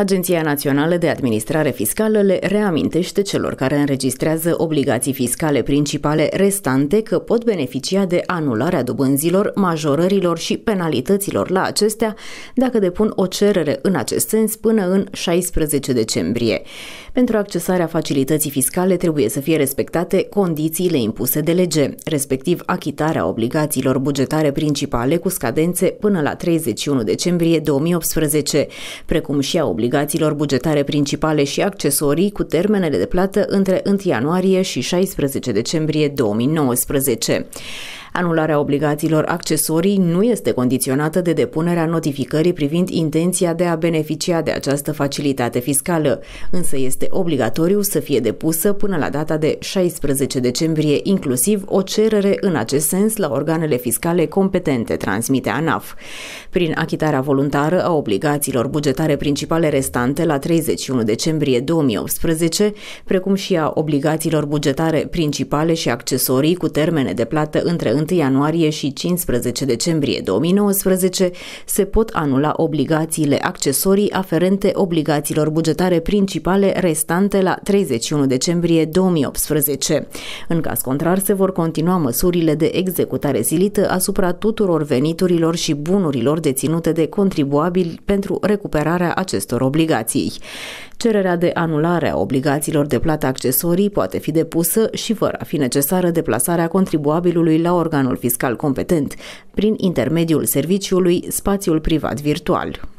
Agenția Națională de Administrare Fiscală le reamintește celor care înregistrează obligații fiscale principale restante că pot beneficia de anularea dobânzilor, majorărilor și penalităților la acestea dacă depun o cerere în acest sens până în 16 decembrie. Pentru accesarea facilității fiscale trebuie să fie respectate condițiile impuse de lege, respectiv achitarea obligațiilor bugetare principale cu scadențe până la 31 decembrie 2018, precum și a obligațiilor obligațiilor bugetare principale și accesorii cu termenele de plată între 1 ianuarie și 16 decembrie 2019. Anularea obligațiilor accesorii nu este condiționată de depunerea notificării privind intenția de a beneficia de această facilitate fiscală, însă este obligatoriu să fie depusă până la data de 16 decembrie, inclusiv o cerere în acest sens la organele fiscale competente, transmite ANAF. Prin achitarea voluntară a obligațiilor bugetare principale restante la 31 decembrie 2018, precum și a obligațiilor bugetare principale și accesorii cu termene de plată între 1 ianuarie și 15 decembrie 2019 se pot anula obligațiile accesorii aferente obligațiilor bugetare principale restante la 31 decembrie 2018. În caz contrar, se vor continua măsurile de executare zilită asupra tuturor veniturilor și bunurilor deținute de contribuabili pentru recuperarea acestor obligații. Cererea de anulare a obligațiilor de plată accesorii poate fi depusă și fără a fi necesară deplasarea contribuabilului la organul fiscal competent, prin intermediul serviciului Spațiul Privat Virtual.